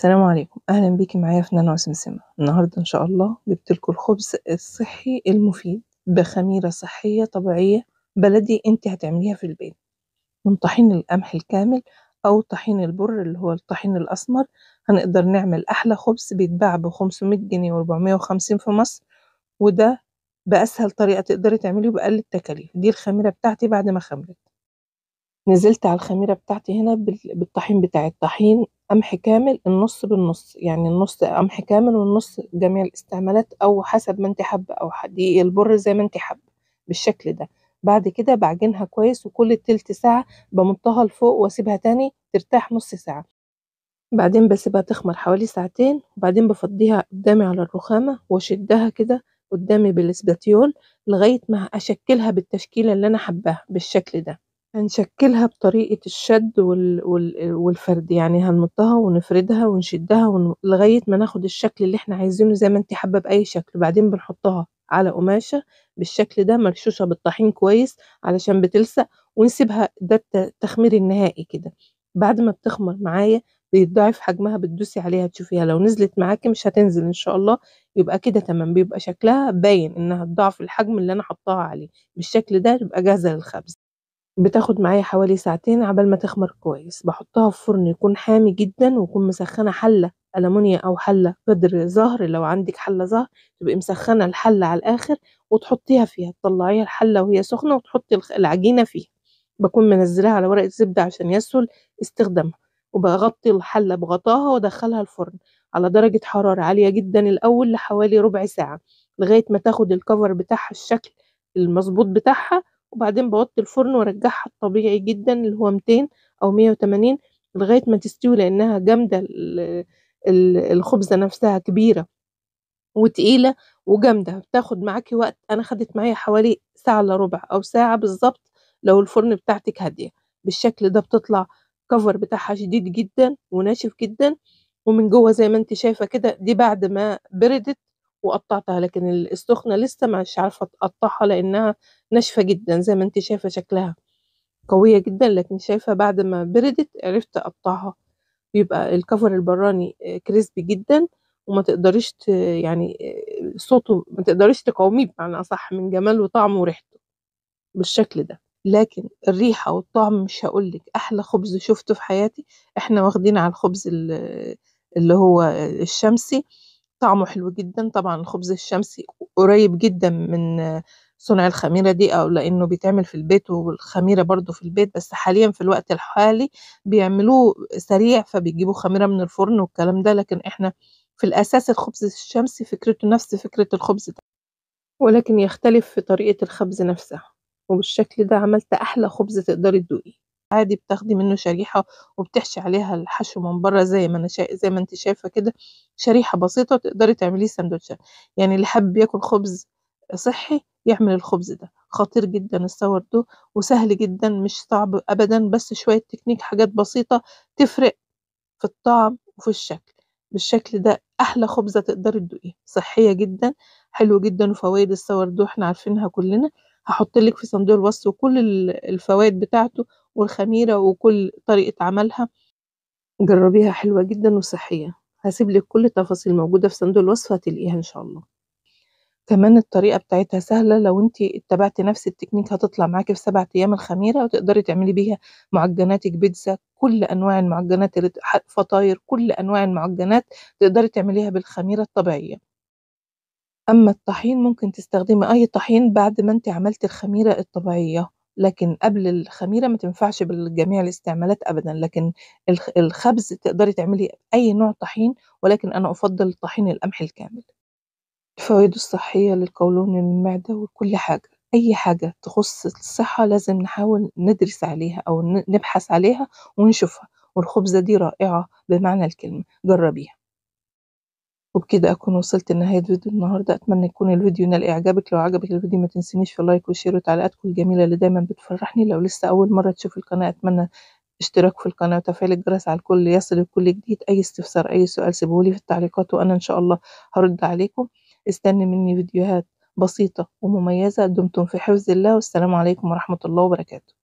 السلام عليكم أهلا بيكي معايا في نانا وسمسمة النهاردة إن شاء الله جبتلكوا الخبز الصحي المفيد بخميرة صحية طبيعية بلدي انت هتعمليها في البيت من طحين القمح الكامل أو طحين البر اللي هو الطحين الأسمر هنقدر نعمل أحلى خبز بيتباع ب 500 جنيه و 450 في مصر وده بأسهل طريقة تقدري تعمليه بأقل التكاليف دي الخميرة بتاعتي بعد ما خمرت نزلت على الخميرة بتاعتي هنا بالطحين بتاع الطحين قمح كامل النص بالنص يعني النص قمح كامل والنص جميع الاستعمالات او حسب ما انت حابه او دقيق البر زي ما انت حابه بالشكل ده بعد كده بعجنها كويس وكل تلت ساعه بمطها لفوق واسيبها تاني ترتاح نص ساعه بعدين بسيبها تخمر حوالي ساعتين وبعدين بفضيها قدامي على الرخامه واشدها كده قدامي بالاسباتيول لغايه ما اشكلها بالتشكيله اللي انا حباها بالشكل ده هنشكّلها بطريقة الشَد والفَرد، يعني هنمُطّها ونفردها ونشدّها ون لغاية ما ناخد الشكل اللي إحنا عايزينه زي ما أنتِ حابّة بأي شكل، بعدين بنحُطّها على قماشة بالشكل ده مرشوشة بالطحين كويس علشان بتلسق ونسيبها ده التخمير النهائي كده، بعد ما بتخمر معايا بيتضاعف حجمها بتدوسي عليها تشوفيها، لو نزلِت معاكي مش هتنزل إن شاء الله يبقى كده تمام، بيبقى شكلها باين إنها تضاعف الحجم اللي أنا حطاها عليه، بالشكل ده تبقى جاهزة للخَبز. بتاخد معايا حوالي ساعتين عبال ما تخمر كويس بحطها في فرن يكون حامي جدا ويكون مسخنة حلة ألمونيا أو حلة قدر زهر لو عندك حلة زهر تبقي مسخنة الحلة على الآخر وتحطيها فيها تطلعيها الحلة وهي سخنة وتحطي العجينة فيها بكون منزلها على ورقة زبدة عشان يسهل استخدامها وبغطي الحلة بغطاها وادخلها الفرن على درجة حرارة عالية جدا الأول لحوالي ربع ساعة لغاية ما تاخد الكفر بتاعها الشكل المظبوط بتاعها وبعدين بوطي الفرن وارجعها الطبيعي جدا اللي هو 200 او 180 لغاية ما تستوي لانها جامدة الخبزة نفسها كبيرة وتقيلة وجامدة بتاخد معاكي وقت انا خدت معايا حوالي ساعة الا ربع او ساعة بالظبط لو الفرن بتاعتك هادية بالشكل ده بتطلع كفر بتاعها شديد جدا وناشف جدا ومن جوه زي ما انت شايفة كده دي بعد ما بردت وقطعتها لكن السخنة لسه مش عارفة اقطعها لانها ناشفة جدا زي ما انت شايفة شكلها قوية جدا لكن شايفة بعد ما بردت عرفت اقطعها بيبقى الكفر البراني آه، كريسبي جدا وما تقدريش يعني آه، صوته ما تقدريش تقاوميه بمعنى اصح من جماله وطعمه وريحته بالشكل ده لكن الريحة والطعم مش هقولك أحلى خبز شفته في حياتي إحنا واخدين على الخبز اللي هو الشمسي طعمه حلو جدًا، طبعًا الخبز الشمسي قريب جدًا من صنع الخميرة دي أو لإنه بيتعمل في البيت والخميرة برضه في البيت، بس حاليًا في الوقت الحالي بيعملوه سريع، فبيجيبوا خميرة من الفرن والكلام ده، لكن إحنا في الأساس الخبز الشمسي فكرته نفس فكرة الخبز ده، ولكن يختلف في طريقة الخبز نفسها، وبالشكل ده عملت أحلى خبز تقدري تدوقيه. عادي بتاخدي منه شريحة وبتحشي عليها الحشو من بره زي ما انا شا... زي ما انت شايفة كده شريحة بسيطة تقدري تعمليه سندوتشات يعني اللي حابب ياكل خبز صحي يعمل الخبز ده خطير جدا الصور دو وسهل جدا مش صعب ابدا بس شوية تكنيك حاجات بسيطة تفرق في الطعم وفي الشكل بالشكل ده احلى خبزة تقدري تدوقيها صحية جدا حلو جدا وفوائد الصور دو احنا عارفينها كلنا هحط لك في صندوق الوصف وكل الفوائد بتاعته والخميرة وكل طريقة عملها جربيها حلوة جدا وصحية هسيب لك كل التفاصيل موجودة في صندوق الوصف هتلاقيها إن شاء الله كمان الطريقة بتاعتها سهلة لو انت اتبعتي نفس التكنيك هتطلع معاكي في سبعة أيام الخميرة وتقدري تعملي بيها معجناتك بيتزا كل أنواع المعجنات فطاير كل أنواع المعجنات تقدري تعمليها بالخميرة الطبيعية أما الطحين ممكن تستخدمي أي طحين بعد ما انت عملتي الخميرة الطبيعية لكن قبل الخميره ما تنفعش بالجميع الاستعمالات ابدا لكن الخبز تقدري تعملي اي نوع طحين ولكن انا افضل طحين القمح الكامل الفوائد الصحيه للقولون المعده وكل حاجه اي حاجه تخص الصحه لازم نحاول ندرس عليها او نبحث عليها ونشوفها والخبزه دي رائعه بمعنى الكلمه جربيها وبكده أكون وصلت لنهاية فيديو النهاردة أتمنى يكون الفيديو نال إعجابك لو عجبك الفيديو ما تنسينيش في لايك وشير وتعليقاتكم الجميلة اللي دايما بتفرحني لو لسه أول مرة تشوف القناة أتمنى اشتراك في القناة وتفعيل الجرس على الكل يصل لكل جديد أي استفسار أي سؤال سيبهولي في التعليقات وأنا إن شاء الله هرد عليكم استني مني فيديوهات بسيطة ومميزة دمتم في حفظ الله والسلام عليكم ورحمة الله وبركاته